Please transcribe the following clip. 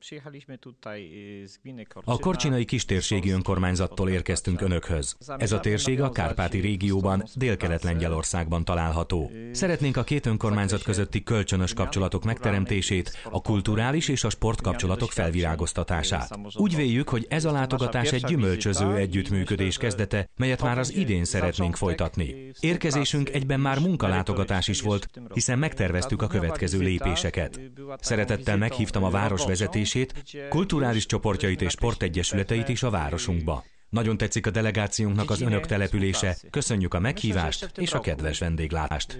Przyjechaliśmy tutaj z gminy A Korcsinai kistérségi önkormányzattól érkeztünk önökhöz. Ez a térség a Kárpáti régióban, Dél-Kelet-Lengyelországban található. Szeretnénk a két önkormányzat közötti kölcsönös kapcsolatok megteremtését, a kulturális és a sportkapcsolatok felvirágoztatását. Úgy véljük, hogy ez a látogatás egy gyümölcsöző együttműködés kezdete, melyet már az idén szeretnénk folytatni. Érkezésünk egyben már munkalátogatás is volt, hiszen megterveztük a következő lépéseket. Szeretettel meghívtam a város vezetését, kulturális csoportjait és sportegyesületeit is a városunkba. Nagyon tetszik a delegációnknak az önök települése. Köszönjük a meghívást és a kedves vendéglátást.